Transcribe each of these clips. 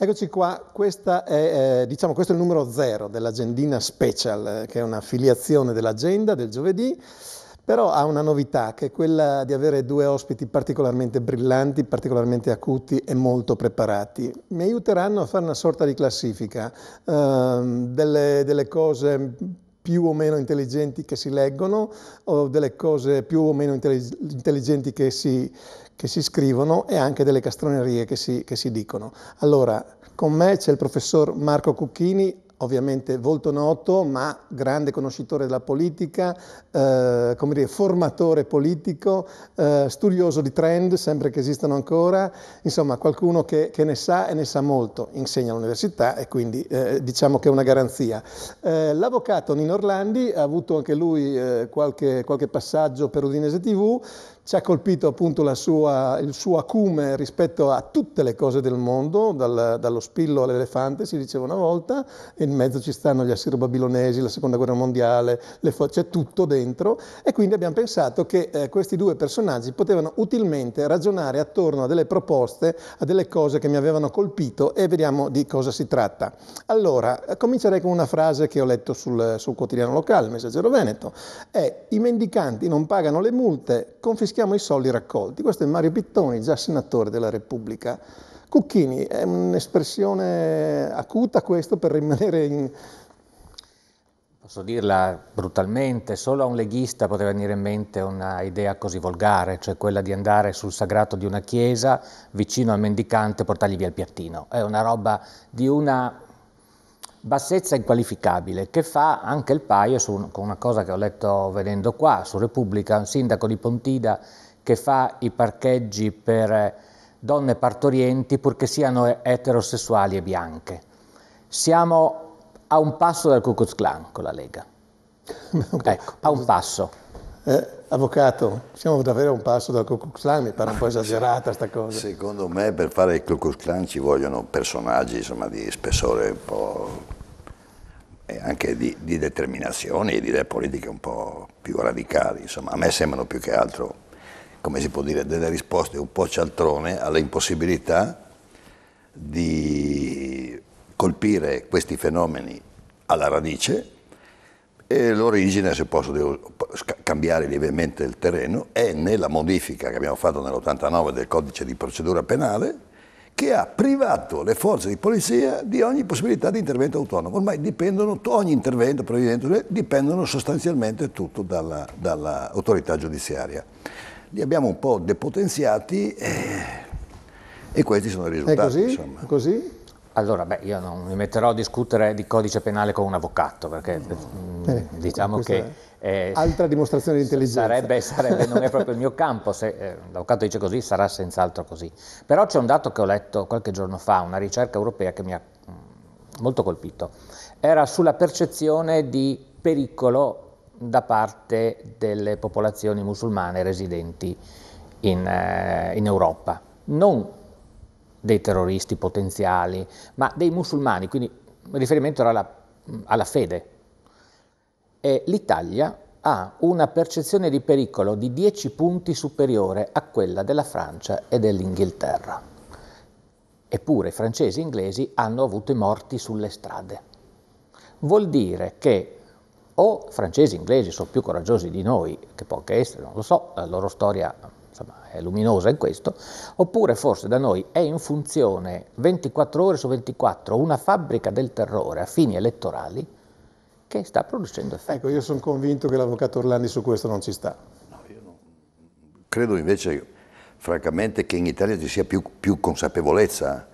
Eccoci qua, è, eh, diciamo, questo è il numero zero dell'agendina special, eh, che è una filiazione dell'agenda del giovedì, però ha una novità che è quella di avere due ospiti particolarmente brillanti, particolarmente acuti e molto preparati. Mi aiuteranno a fare una sorta di classifica eh, delle, delle cose più o meno intelligenti che si leggono o delle cose più o meno intelligenti che si, che si scrivono e anche delle castronerie che si, che si dicono. Allora, con me c'è il professor Marco Cucchini, ovviamente volto noto, ma grande conoscitore della politica, eh, come dire, formatore politico, eh, studioso di trend, sempre che esistano ancora, insomma qualcuno che, che ne sa e ne sa molto, insegna all'università e quindi eh, diciamo che è una garanzia. Eh, l'avvocato Nino Orlandi ha avuto anche lui eh, qualche, qualche passaggio per Udinese TV, ci ha colpito appunto sua, il suo acume rispetto a tutte le cose del mondo, dal, dallo spillo all'elefante si diceva una volta, e in mezzo ci stanno gli assiro-babilonesi, la seconda guerra mondiale, c'è tutto dentro e quindi abbiamo pensato che eh, questi due personaggi potevano utilmente ragionare attorno a delle proposte, a delle cose che mi avevano colpito e vediamo di cosa si tratta. Allora, eh, comincerei con una frase che ho letto sul, sul quotidiano locale, il Messaggero Veneto, è i mendicanti non pagano le multe, confischiamo i soldi raccolti. Questo è Mario Pittoni, già senatore della Repubblica. Cucchini, è un'espressione acuta questo per rimanere in... Posso dirla brutalmente, solo a un leghista poteva venire in mente una idea così volgare, cioè quella di andare sul sagrato di una chiesa vicino al mendicante e portargli via il piattino. È una roba di una bassezza inqualificabile che fa anche il paio su, con una cosa che ho letto venendo qua su Repubblica, un sindaco di Pontida che fa i parcheggi per donne partorienti purché siano eterosessuali e bianche. Siamo a un passo dal Ku Clan con la Lega. Ecco, a un passo. Eh, avvocato, siamo davvero a un passo dal Ku Clan, mi pare un po' esagerata questa cosa. Secondo me per fare il Ku Clan ci vogliono personaggi insomma, di spessore un po' e anche di, di determinazioni e di idee politiche un po' più radicali, insomma a me sembrano più che altro come si può dire, delle risposte un po' cialtrone all'impossibilità di colpire questi fenomeni alla radice e l'origine, se posso dire, cambiare lievemente il terreno, è nella modifica che abbiamo fatto nell'89 del codice di procedura penale che ha privato le forze di polizia di ogni possibilità di intervento autonomo. Ormai dipendono, ogni intervento, provvedimento, dipendono sostanzialmente tutto dall'autorità dalla giudiziaria li abbiamo un po' depotenziati e, eh, e questi sono i risultati. È così? Insomma. così? Allora, beh, io non mi metterò a discutere di codice penale con un avvocato, perché no. eh, mm, diciamo che... Eh, altra dimostrazione di intelligenza. Sarebbe, sarebbe, non è proprio il mio campo, se eh, l'avvocato dice così sarà senz'altro così. Però c'è un dato che ho letto qualche giorno fa, una ricerca europea che mi ha mm, molto colpito, era sulla percezione di pericolo da parte delle popolazioni musulmane residenti in, eh, in Europa. Non dei terroristi potenziali, ma dei musulmani, quindi riferimento alla, alla fede. E L'Italia ha una percezione di pericolo di 10 punti superiore a quella della Francia e dell'Inghilterra. Eppure i francesi e inglesi hanno avuto i morti sulle strade. Vuol dire che o francesi, inglesi, sono più coraggiosi di noi, che può anche essere, non lo so, la loro storia insomma, è luminosa in questo, oppure forse da noi è in funzione 24 ore su 24 una fabbrica del terrore a fini elettorali che sta producendo effetti. Ecco, io sono convinto che l'avvocato Orlandi su questo non ci sta. No, io non... Credo invece, francamente, che in Italia ci sia più, più consapevolezza,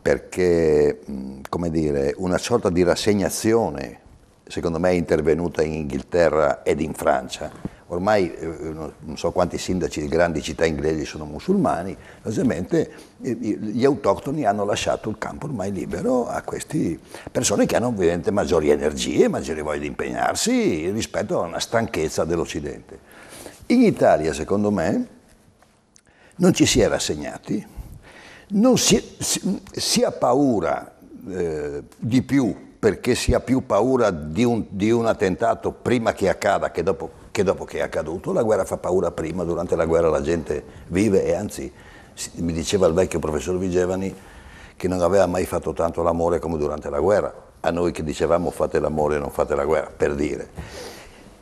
perché, come dire, una sorta di rassegnazione secondo me è intervenuta in Inghilterra ed in Francia. Ormai eh, non so quanti sindaci di grandi città inglesi sono musulmani, ovviamente eh, gli autoctoni hanno lasciato il campo ormai libero a queste persone che hanno ovviamente maggiori energie, maggiori voglia di impegnarsi rispetto a una stanchezza dell'Occidente. In Italia, secondo me, non ci si è rassegnati, non si, si, si ha paura eh, di più perché si ha più paura di un, di un attentato prima che accada che dopo, che dopo, che è accaduto. La guerra fa paura prima, durante la guerra la gente vive e anzi mi diceva il vecchio professor Vigevani che non aveva mai fatto tanto l'amore come durante la guerra, a noi che dicevamo fate l'amore e non fate la guerra, per dire.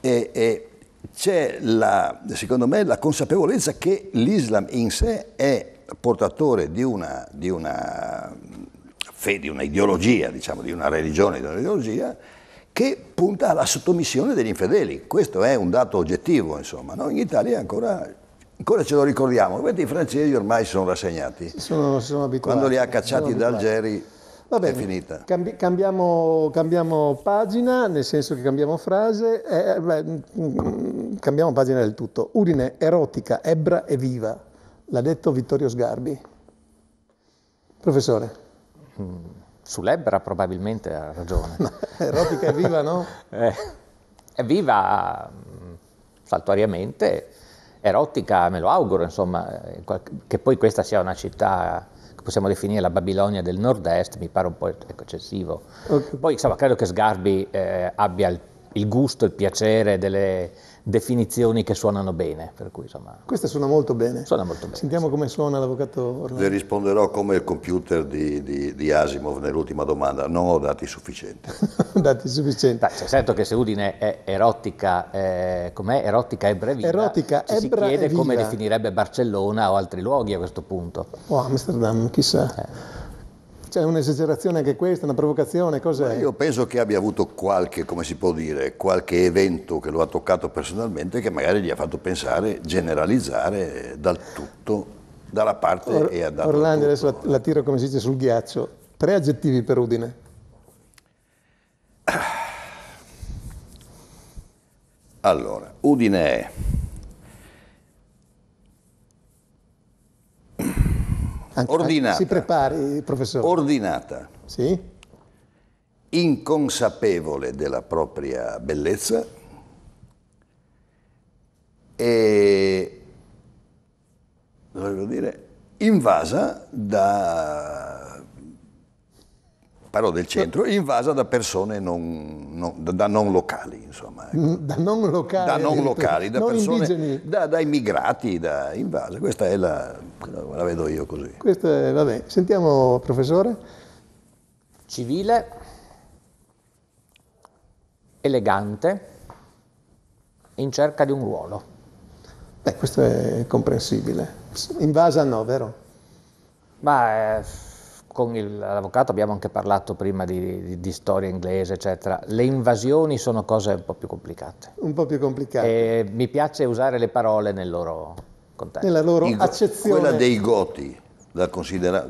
E, e c'è la, secondo me la consapevolezza che l'Islam in sé è portatore di una, di una fede, una ideologia, diciamo, di una religione, di un'ideologia, che punta alla sottomissione degli infedeli. Questo è un dato oggettivo, insomma. No? In Italia ancora, ancora, ce lo ricordiamo. Vedete, i francesi ormai sono rassegnati. sono, sono abituati. Quando li ha cacciati da Algeri Va bene, è finita. Cambi, cambiamo, cambiamo, pagina, nel senso che cambiamo frase, eh, eh beh, mm, mm, cambiamo pagina del tutto. Udine erotica, ebra e viva, l'ha detto Vittorio Sgarbi. Professore. Mm. Sull'Ebra probabilmente ha ragione. Erotica è viva, no? eh, è viva mm, saltuariamente, erotica me lo auguro, insomma, eh, che poi questa sia una città che possiamo definire la Babilonia del nord-est, mi pare un po' eccessivo. Okay. Poi insomma, credo che Sgarbi eh, abbia il, il gusto, il piacere delle definizioni che suonano bene. Cui, insomma, Questa suona molto bene. Suona molto bene Sentiamo sì. come suona l'avvocato Orlando. Le risponderò come il computer di, di, di Asimov nell'ultima domanda, non ho dati sufficienti. dati sufficienti. Da, cioè, certo che se Udine è erotica, eh, com'è? Erotica e brevina, erotica, ci si chiede come definirebbe Barcellona o altri luoghi a questo punto. O oh, Amsterdam, chissà. Eh. C'è un'esagerazione anche questa, una provocazione, cos'è? Io penso che abbia avuto qualche, come si può dire, qualche evento che lo ha toccato personalmente che magari gli ha fatto pensare, generalizzare dal tutto, dalla parte Or- e a dal Orlando adesso la, la tiro come si dice sul ghiaccio. Tre aggettivi per Udine. Allora, Udine è Anche, ordinata. Si prepari, professore. Ordinata. Sì? Inconsapevole della propria bellezza e, voglio dire, invasa da parlo del centro, invasa da persone non, non, da non locali, insomma. Ecco. Mm, da non locali? Da non locali, da non persone, da, da, immigrati, da invasa. Questa è la, la vedo io così. Questa è, vabbè, sentiamo professore. Civile, elegante, in cerca di un ruolo. Beh, questo è comprensibile. Invasa no, vero? Ma... Eh con l'avvocato abbiamo anche parlato prima di, di, di, storia inglese, eccetera. Le invasioni sono cose un po' più complicate. Un po' più complicate. E mi piace usare le parole nel loro contesto. Nella loro I, accezione. Quella dei Goti,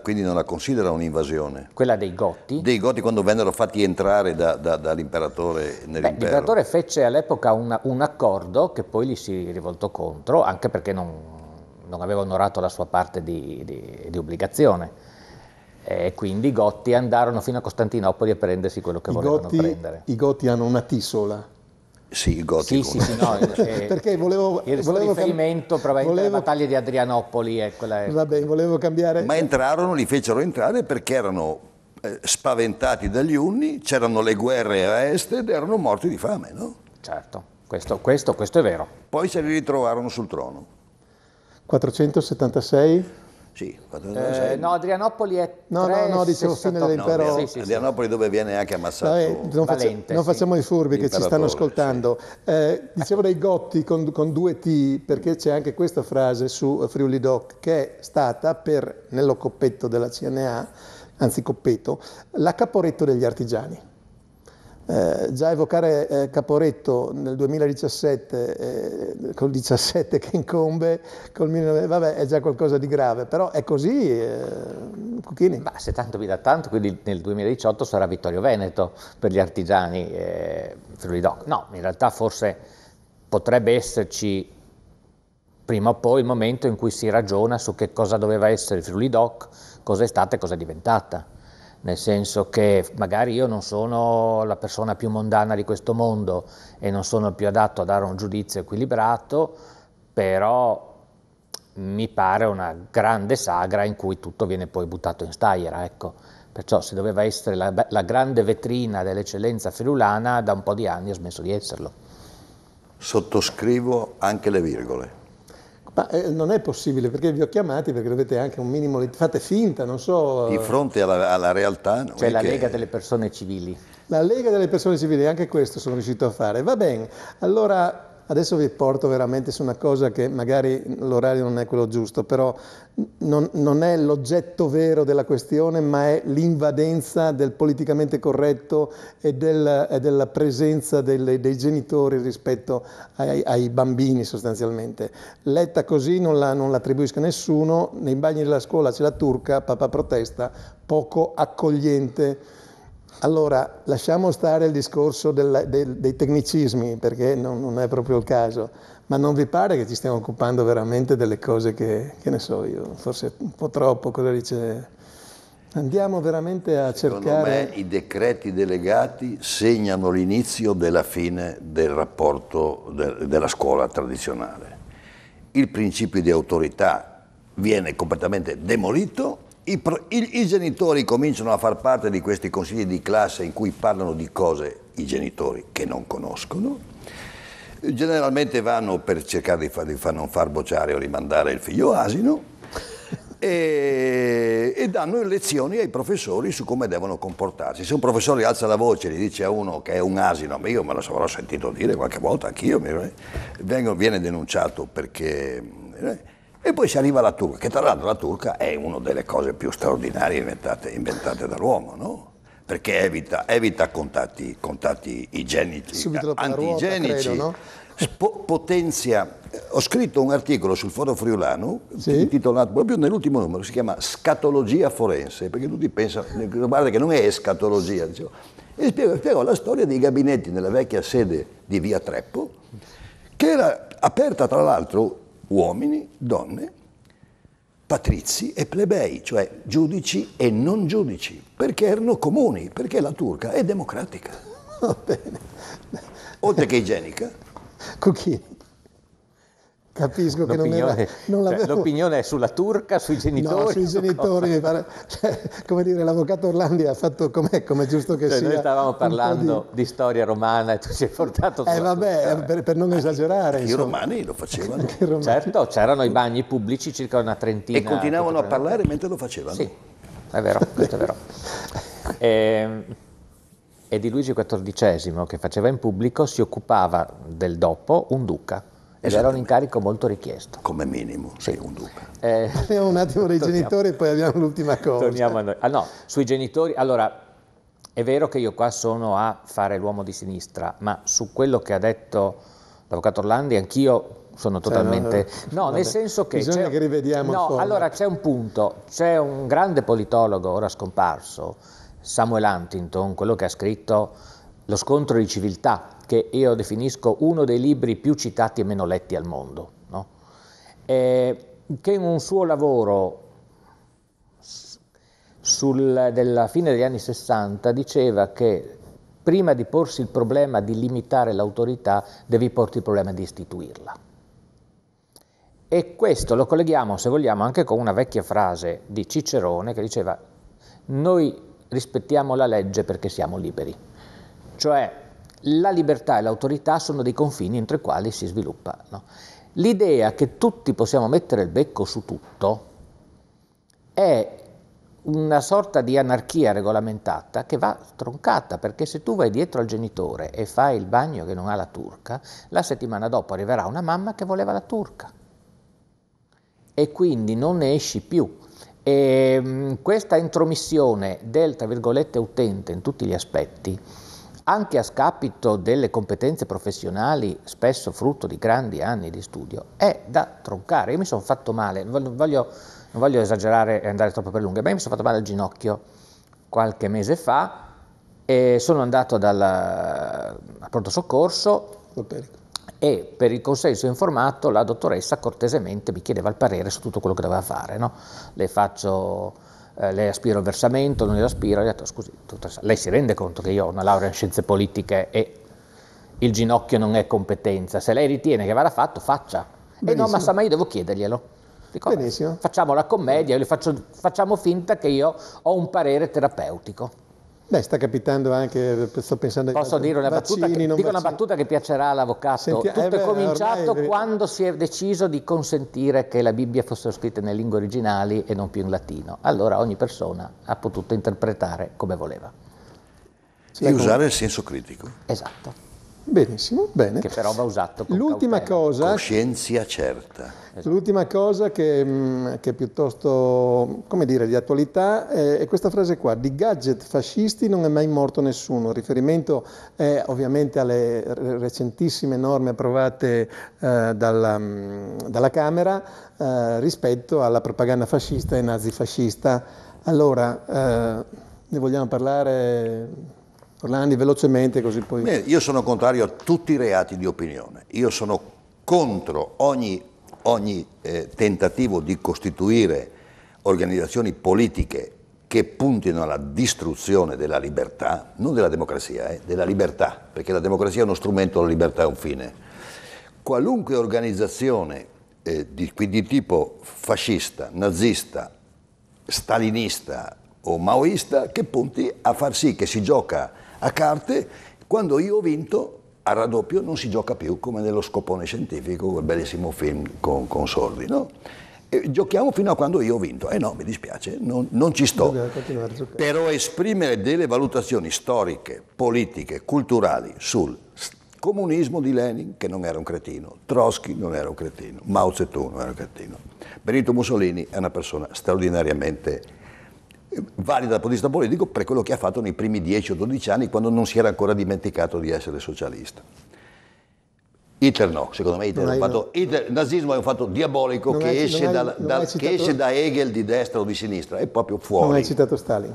quindi non la considera un'invasione? Quella dei Goti? Dei Goti quando vennero fatti entrare da, da, dall'imperatore nell'impero. Beh, l'imperatore fece all'epoca un, un accordo che poi gli si rivoltò contro, anche perché non, non aveva onorato la sua parte di, di, di obbligazione e eh, quindi i Gotti andarono fino a Costantinopoli a prendersi quello che I volevano Gotti, prendere. I Gotti hanno una tisola. Sì, i Gotti. Sì, sì, sì, no, eh, eh, perché volevo... Il volevo riferimento probabilmente volevo, alla battaglia di Adrianopoli. Eh, è... Vabbè, volevo cambiare... Ma entrarono, li fecero entrare perché erano spaventati dagli Unni, c'erano le guerre a est ed erano morti di fame, no? Certo, questo, questo, questo è vero. Poi se li ritrovarono sul trono. 476? Sì, eh, no, Adrianopoli è No, no, no, dicevo fine dell'impero. No, sì, sì, Adrianopoli dove viene anche ammassato Vabbè, non, Valente, non facciamo i furbi che ci stanno ascoltando. Eh, dicevo dei Gotti con, con due T, perché c'è anche questa frase su Friuli Doc, che è stata per, nello coppetto della CNA, anzi coppetto, la caporetto degli artigiani. Eh, già evocare eh, Caporetto nel 2017, eh, col 17 che incombe, col 19, vabbè, è già qualcosa di grave, però è così, eh, Cucchini. Ma se tanto vi dà tanto, quindi nel 2018 sarà Vittorio Veneto per gli artigiani eh, Friulidoc. No, in realtà forse potrebbe esserci prima o poi il momento in cui si ragiona su che cosa doveva essere Friuli Doc, cosa è stata e cosa è diventata nel senso che magari io non sono la persona più mondana di questo mondo e non sono più adatto a dare un giudizio equilibrato, però mi pare una grande sagra in cui tutto viene poi buttato in stagliera, ecco. Perciò se doveva essere la, la grande vetrina dell'eccellenza friulana, da un po' di anni ha smesso di esserlo. Sottoscrivo anche le virgole. Ma eh, non è possibile perché vi ho chiamati perché dovete anche un minimo, fate finta, non so. Di fronte alla, alla realtà. C'è cioè la che... Lega delle persone civili. La Lega delle persone civili, anche questo sono riuscito a fare. Va bene, allora Adesso vi porto veramente su una cosa che magari l'orario non è quello giusto, però non, non è l'oggetto vero della questione, ma è l'invadenza del politicamente corretto e, del, e della presenza delle, dei genitori rispetto ai, ai, bambini sostanzialmente. Letta così non la, non l'attribuisca nessuno, nei bagni della scuola c'è la turca, papà protesta, poco accogliente allora, lasciamo stare il discorso del, del, dei tecnicismi, perché non, non, è proprio il caso, ma non vi pare che ci stiamo occupando veramente delle cose che, che ne so io, forse un po' troppo, cosa dice? Andiamo veramente a Secondo cercare... Secondo me i decreti delegati segnano l'inizio della fine del rapporto de, della scuola tradizionale. Il principio di autorità viene completamente demolito i, i, i, genitori cominciano a far parte di questi consigli di classe in cui parlano di cose i genitori che non conoscono. Generalmente vanno per cercare di, far, di far non far bocciare o rimandare il figlio asino e, e, danno lezioni ai professori su come devono comportarsi. Se un professore alza la voce e gli dice a uno che è un asino, io me lo avrò sentito dire qualche volta, anch'io, eh, viene denunciato perché eh, e poi si arriva alla turca, che tra l'altro la turca è una delle cose più straordinarie inventate, inventate dall'uomo, no? Perché evita, evita contatti, contatti, igienici, antigenici. no? potenzia. Eh, ho scritto un articolo sul Foro Friulano, sì? intitolato proprio nell'ultimo numero, si chiama Scatologia forense, perché tutti pensano, eh, guarda che non è escatologia, dicevo. E spiego, spiego la storia dei gabinetti nella vecchia sede di Via Treppo, che era aperta tra l'altro uomini, donne, patrizi e plebei, cioè giudici e non giudici, perché erano comuni, perché la turca è democratica. Oltre che igienica. Cucchini. Capisco che non, era, non cioè, L'opinione è sulla turca, sui genitori? No, sui genitori, mi pare. Cioè, come dire, l'avvocato Orlandi ha fatto com'è, come giusto che cioè, sia. Noi stavamo parlando di... di... storia romana e tu ci hai portato... Eh vabbè, per, per, non eh, esagerare. I romani lo facevano. Romani. Certo, c'erano i bagni pubblici circa una trentina. E continuavano a parlare mentre lo facevano. Sì, è vero, questo è vero. E, ehm, e di Luigi XIV, che faceva in pubblico, si occupava del dopo un duca ed era un incarico molto richiesto. Come minimo, sì, un duca. Eh, Parliamo un attimo dei torniamo. genitori e poi abbiamo l'ultima cosa. Torniamo a noi. Ah, no, sui genitori, allora, è vero che io qua sono a fare l'uomo di sinistra, ma su quello che ha detto l'avvocato Orlandi, anch'io sono cioè, totalmente... Cioè, no, no nel senso che... Bisogna che rivediamo No, allora c'è un punto, c'è un grande politologo ora scomparso, Samuel Huntington, quello che ha scritto lo scontro di civiltà, che io definisco uno dei libri più citati e meno letti al mondo, no? eh, che in un suo lavoro sul, della fine degli anni 60 diceva che prima di porsi il problema di limitare l'autorità devi porti il problema di istituirla. E questo lo colleghiamo, se vogliamo, anche con una vecchia frase di Cicerone che diceva noi rispettiamo la legge perché siamo liberi cioè la libertà e l'autorità sono dei confini entro i quali si sviluppa. No? L'idea che tutti possiamo mettere il becco su tutto è una sorta di anarchia regolamentata che va troncata, perché se tu vai dietro al genitore e fai il bagno che non ha la turca, la settimana dopo arriverà una mamma che voleva la turca e quindi non ne esci più. E, ehm, questa intromissione del, tra virgolette, utente in tutti gli aspetti anche a scapito delle competenze professionali, spesso frutto di grandi anni di studio, è da troncare. Io mi sono fatto male, non voglio, non voglio esagerare e andare troppo per lunghe, ma io mi sono fatto male al ginocchio qualche mese fa e sono andato dal, pronto soccorso e per il consenso informato la dottoressa cortesemente mi chiedeva il parere su tutto quello che doveva fare. No? Le faccio eh, lei aspira al versamento, non glielo aspira, gli ho detto scusi, lei si rende conto che io ho una laurea in scienze politiche e il ginocchio non è competenza, se lei ritiene che vada fatto, faccia. E no, ma sa, ma io devo chiederglielo. Dico, Benissimo. facciamo la commedia, faccio, facciamo finta che io ho un parere terapeutico. Beh, sta capitando anche, sto pensando ai Posso dire una vaccini, battuta, che, dico una battuta che piacerà all'avvocato. Senti, eh, Tutto eh è cominciato ormai... quando si è deciso di consentire che la Bibbia fosse scritta nelle lingue originali e non più in latino. Allora ogni persona ha potuto interpretare come voleva. E usare il senso critico. Esatto. Benissimo, bene. Che però va usato con L'ultima cautela. cosa... Coscienza certa. Esatto. L'ultima cosa che, mm, che, è piuttosto, come dire, di attualità è, questa frase qua, di gadget fascisti non è mai morto nessuno, il riferimento è ovviamente alle recentissime norme approvate eh, dalla, mm, dalla, Camera eh, rispetto alla propaganda fascista e nazifascista. Allora, eh, ne vogliamo parlare Orlandi, velocemente così poi... Beh, io sono contrario a tutti i reati di opinione, io sono contro ogni, ogni eh, tentativo di costituire organizzazioni politiche che puntino alla distruzione della libertà, non della democrazia, eh, della libertà, perché la democrazia è uno strumento, la libertà è un fine. Qualunque organizzazione eh, di, di tipo fascista, nazista, stalinista o maoista che punti a far sì che si gioca a carte, quando io ho vinto a raddoppio non si gioca più come nello scopone scientifico, quel bellissimo film con, con Sordi, no? E giochiamo fino a quando io ho vinto. Eh no, mi dispiace, non, non ci sto. Però esprimere delle valutazioni storiche, politiche, culturali sul comunismo di Lenin, che non era un cretino, Trotsky non era un cretino, Mao Zedong non era un cretino, Benito Mussolini è una persona straordinariamente valida dal punto di vista politico per quello che ha fatto nei primi 10 o 12 anni quando non si era ancora dimenticato di essere socialista. Hitler no, secondo me Hitler, hai, fatto, Hitler il nazismo è un fatto diabolico che, hai, esce, hai, dal, dal, che, esce, da Hegel di destra o di sinistra, è proprio fuori. Non hai citato Stalin.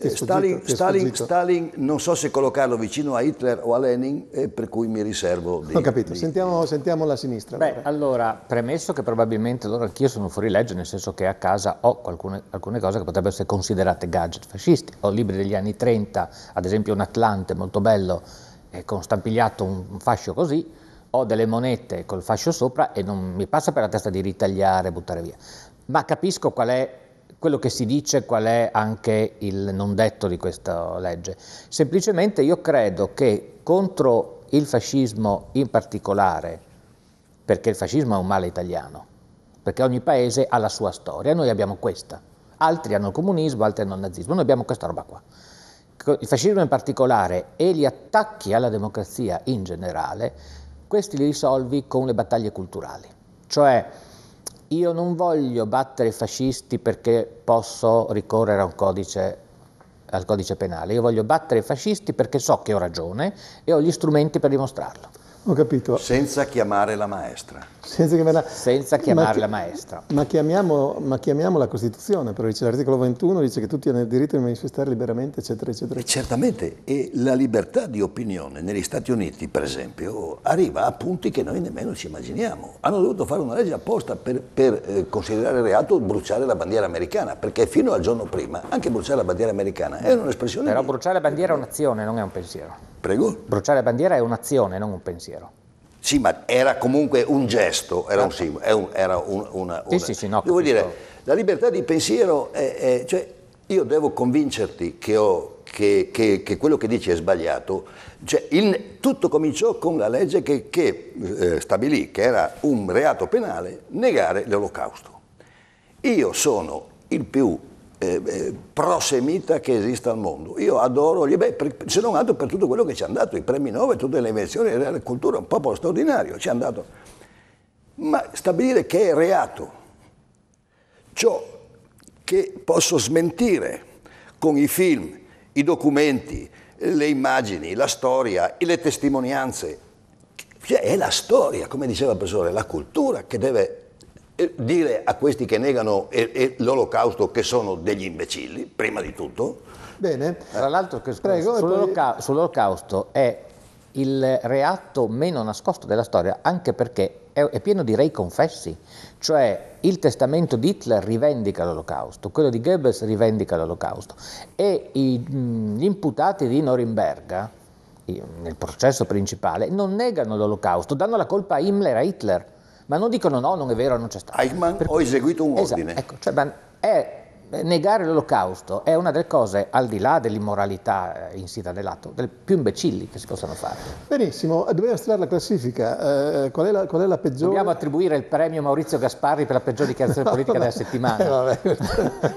Eh, Stalin, zitto, Stalin, Stalin, non so se collocarlo vicino a Hitler o a Lenin, eh, per cui mi riservo di... Ho capito, di, sentiamo, di... sentiamo, la sinistra. Beh, allora. allora, premesso che probabilmente, allora anch'io sono fuori legge, nel senso che a casa ho qualcune, alcune cose che potrebbero essere considerate gadget fascisti, ho libri degli anni 30, ad esempio un Atlante molto bello, eh, con stampigliato un fascio così, ho delle monete col fascio sopra e non mi passa per la testa di ritagliare e buttare via. Ma capisco qual è quello che si dice qual è anche il non detto di questa legge. Semplicemente io credo che contro il fascismo in particolare, perché il fascismo è un male italiano, perché ogni paese ha la sua storia, noi abbiamo questa, altri hanno il comunismo, altri hanno il nazismo, noi abbiamo questa roba qua. Il fascismo in particolare e gli attacchi alla democrazia in generale, questi li risolvi con le battaglie culturali, cioè io non voglio battere i fascisti perché posso ricorrere codice, al codice penale, io voglio battere i fascisti perché so che ho ragione e ho gli strumenti per dimostrarlo. Ho capito. Senza chiamare la maestra. Senza chiamare, Senza chiamare ma, la maestra. Ma chiamiamo, ma chiamiamo la Costituzione, però dice l'articolo 21, dice che tutti hanno il diritto di manifestare liberamente, eccetera, eccetera. E certamente, e la libertà di opinione negli Stati Uniti, per esempio, arriva a punti che noi nemmeno ci immaginiamo. Hanno dovuto fare una legge apposta per, per eh, considerare reato bruciare la bandiera americana, perché fino al giorno prima anche bruciare la bandiera americana era un'espressione... Però di... bruciare la bandiera è un'azione, non è un pensiero. Prego. Bruciare bandiera è un'azione, non un pensiero. Sì, ma era comunque un gesto, era un certo. simbolo, era un, una, una... Sì, sì, sì, no, Devo dire, la libertà di pensiero è, è, cioè, io devo convincerti che, ho, che, che, che quello che dici è sbagliato. Cioè, il, tutto cominciò con la legge che, eh, stabilì che era un reato penale negare l'olocausto. Io sono il più eh, eh, prosemita che esista al mondo. Io adoro gli beh, per, se non altro per tutto quello che ci hanno dato, i premi Nobel, tutte le invenzioni, la cultura, un popolo straordinario, ci hanno dato. Ma stabilire che è reato ciò che posso smentire con i film, i documenti, le immagini, la storia, le testimonianze, cioè è la storia, come diceva il professore, la cultura che deve dire a questi che negano l'olocausto che sono degli imbecilli, prima di tutto. Bene, tra l'altro che Prego, sull'olocausto, sull'olocausto è il reato meno nascosto della storia, anche perché è, pieno di rei confessi, cioè il testamento di Hitler rivendica l'olocausto, quello di Goebbels rivendica l'olocausto e gli imputati di Norimberga, nel processo principale, non negano l'olocausto, danno la colpa a Himmler e a Hitler ma non dicono no, non è vero, non c'è stato. Eichmann, per ho eseguito un esatto, ordine. Ecco, cioè, è negare l'olocausto è una delle cose, al di là dell'immoralità eh, insita nell'atto, delle più imbecilli che si possano fare. Benissimo, dobbiamo stilare la classifica. Eh, eh, qual, è la, qual, è la, peggiore? Dobbiamo attribuire il premio Maurizio Gasparri per la peggiore dichiarazione no, politica no. della settimana. Eh, vabbè,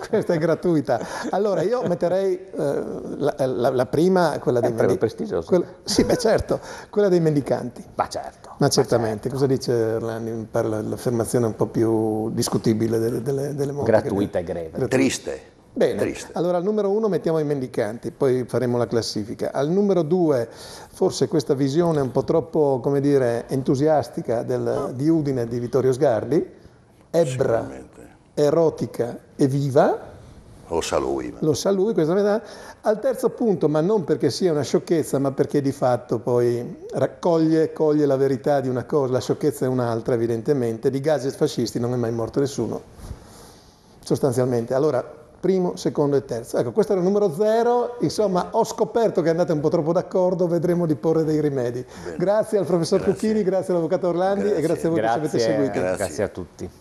questa, è gratuita. Allora, io metterei eh, la, la, la, prima, quella dei mendicanti. prestigioso. Quella, sì, beh, certo, quella dei mendicanti. Ma certo. Ma certamente, ma certo. cosa dice Erlani per l'affermazione un po' più discutibile delle, delle, delle Gratuita e greve. Gratuita Triste. Bene, Triste. allora al numero uno mettiamo i mendicanti, poi faremo la classifica. Al numero due, forse questa visione un po' troppo, come dire, entusiastica del, di Udine di Vittorio Sgarbi, ebra, erotica e viva. Lo sa lui. Ma. Lo sa lui, questa metà. Al terzo punto, ma non perché sia una sciocchezza, ma perché di fatto poi raccoglie coglie la verità di una cosa, la sciocchezza è un'altra evidentemente, di gadget fascisti non è mai morto nessuno sostanzialmente. Allora, primo, secondo e terzo. Ecco, questo era il numero zero, insomma ho scoperto che andate un po' troppo d'accordo, vedremo di porre dei rimedi. Bene. Grazie al professor grazie. Cucchini, grazie all'avvocato Orlandi grazie. e grazie a voi grazie. che ci avete seguito. Grazie a tutti.